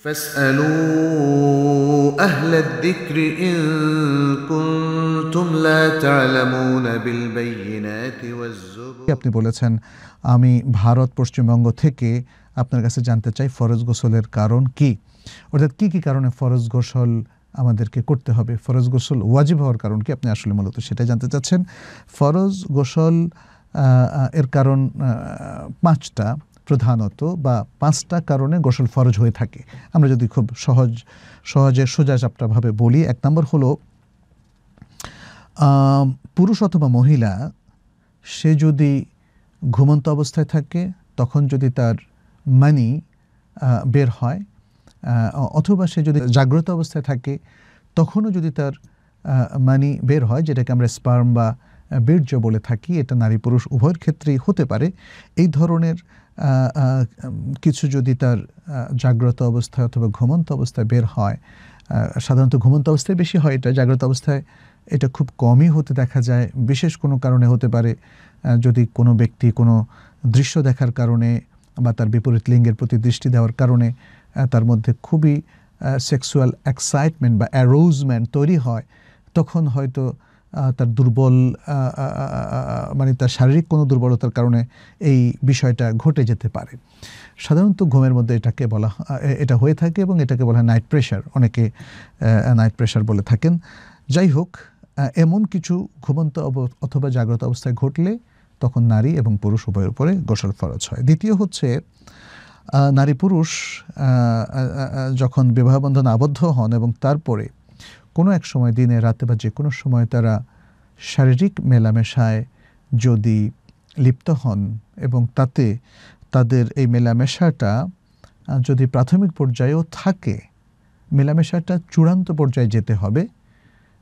فاسألوا أهل الذكر إن كنتم لا تعلمون بالبينات والزبر আপনি বলেছেন আমি ভারত পশ্চিমবঙ্গ থেকে আপনার কাছে জানতে চাই ফরজ গোসলের কারণ কি অর্থাৎ কি কি কারণে ফরজ গোসল আমাদেরকে করতে হবে ফরজ গোসল ওয়াজিব হওয়ার কারণ কি আপনি আসলে মূলত সেটাই জানতে চাচ্ছেন ফরজ গোসল এর কারণ পাঁচটা প্রধানত বা পাঁচটা কারণে গোসল ফরজ হয়ে থাকে আমরা যদি খুব সহজ সহজে সোজাচাপটাভাবে বলি এক নম্বর হলো পুরুষ অথবা মহিলা সে যদি ঘুমন্ত অবস্থায় থাকে তখন যদি তার মানি বের হয় অথবা সে যদি জাগ্রত অবস্থায় থাকে তখনও যদি তার মানি বের হয় যেটাকে আমরা স্পার্ম বা বীর্য বলে থাকি এটা নারী পুরুষ উভয়ের ক্ষেত্রেই হতে পারে এই ধরনের কিছু যদি তার জাগ্রত অবস্থায় অথবা ঘুমন্ত অবস্থায় বের হয় সাধারণত ঘুমন্ত অবস্থায় বেশি হয় এটা জাগ্রত অবস্থায় এটা খুব কমই হতে দেখা যায় বিশেষ কোনো কারণে হতে পারে যদি কোনো ব্যক্তি কোনো দৃশ্য দেখার কারণে বা তার বিপরীত লিঙ্গের প্রতি দৃষ্টি দেওয়ার কারণে তার মধ্যে খুবই সেক্সুয়াল এক্সাইটমেন্ট বা অ্যারোজমেন্ট তৈরি হয় তখন হয়তো তার দুর্বল মানে তার শারীরিক কোনো দুর্বলতার কারণে এই বিষয়টা ঘটে যেতে পারে সাধারণত ঘুমের মধ্যে এটাকে বলা এটা হয়ে থাকে এবং এটাকে বলা হয় নাইট প্রেশার অনেকে নাইট প্রেশার বলে থাকেন যাই হোক এমন কিছু ঘুমন্ত অথবা জাগ্রত অবস্থায় ঘটলে তখন নারী এবং পুরুষ উভয়ের উপরে গোসল ফরজ হয় দ্বিতীয় হচ্ছে নারী পুরুষ যখন বিবাহবন্ধন আবদ্ধ হন এবং তারপরে কোনো এক সময় দিনে রাতে বা যে কোনো সময় তারা শারীরিক মেলামেশায় যদি লিপ্ত হন এবং তাতে তাদের এই মেলামেশাটা যদি প্রাথমিক পর্যায়েও থাকে মেলামেশাটা চূড়ান্ত পর্যায়ে যেতে হবে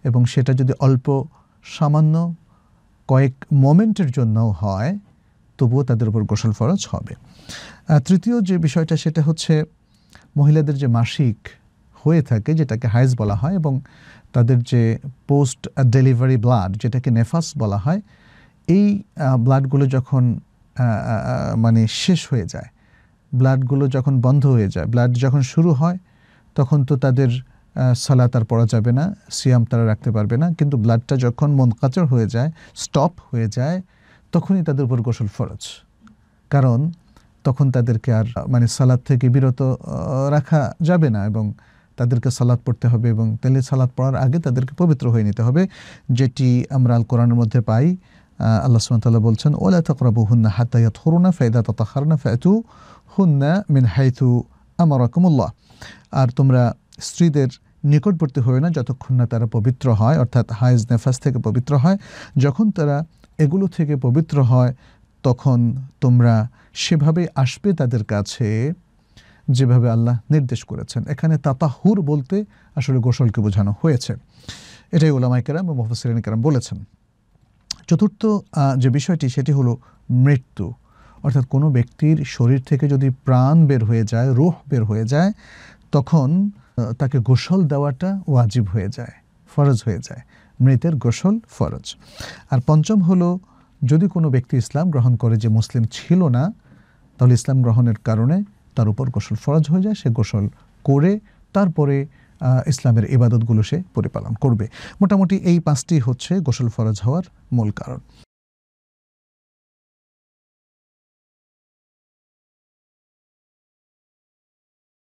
এবং সেটা যদি অল্প সামান্য কয়েক মোমেন্টের জন্যও হয় তবুও তাদের উপর গোসল ফরজ হবে তৃতীয় যে বিষয়টা সেটা হচ্ছে মহিলাদের যে মাসিক হয়ে থাকে যেটাকে হাইজ বলা হয় এবং তাদের যে পোস্ট ডেলিভারি ব্লাড যেটাকে নেফাস বলা হয় এই ব্লাডগুলো যখন মানে শেষ হয়ে যায় ব্লাডগুলো যখন বন্ধ হয়ে যায় ব্লাড যখন শুরু হয় তখন তো তাদের সালাত আর পড়া যাবে না সিয়াম তারা রাখতে পারবে না কিন্তু ব্লাডটা যখন মনকাচর হয়ে যায় স্টপ হয়ে যায় তখনই তাদের উপর গোসল ফরজ কারণ তখন তাদেরকে আর মানে সালাদ থেকে বিরত রাখা যাবে না এবং তাদেরকে সালাদ পড়তে হবে এবং তেলে সালাদ পড়ার আগে তাদেরকে পবিত্র হয়ে নিতে হবে যেটি আমরা আল কোরআনের মধ্যে পাই আল্লাহ সুমতাল্লাহ বলছেন ওলা তকরাবু হুন্না হাতায়াত হরুনা ফেদা ততাহারনা ফেতু হুন্না মিন হাইথু রকমুল্লাহ আর তোমরা স্ত্রীদের নিকটবর্তী হয়ে না যতক্ষণ না তারা পবিত্র হয় অর্থাৎ হাইজ নেফাস থেকে পবিত্র হয় যখন তারা এগুলো থেকে পবিত্র হয় তখন তোমরা সেভাবে আসবে তাদের কাছে যেভাবে আল্লাহ নির্দেশ করেছেন এখানে তাতাহুর বলতে আসলে গোসলকে বোঝানো হয়েছে এটাই ওলামাই কেরাম ও মোহাফসিরানি কেরাম বলেছেন চতুর্থ যে বিষয়টি সেটি হলো মৃত্যু অর্থাৎ কোনো ব্যক্তির শরীর থেকে যদি প্রাণ বের হয়ে যায় রোহ বের হয়ে যায় তখন তাকে গোসল দেওয়াটা ওয়াজিব হয়ে যায় ফরজ হয়ে যায় মৃতের গোসল ফরজ আর পঞ্চম হলো যদি কোনো ব্যক্তি ইসলাম গ্রহণ করে যে মুসলিম ছিল না তাহলে ইসলাম গ্রহণের কারণে তার উপর গোসল ফরজ হয়ে যায় সে গোসল করে তারপরে ইসলামের ইবাদতগুলো সে পরিপালন করবে মোটামুটি এই পাঁচটি হচ্ছে গোসল ফরজ হওয়ার মূল কারণ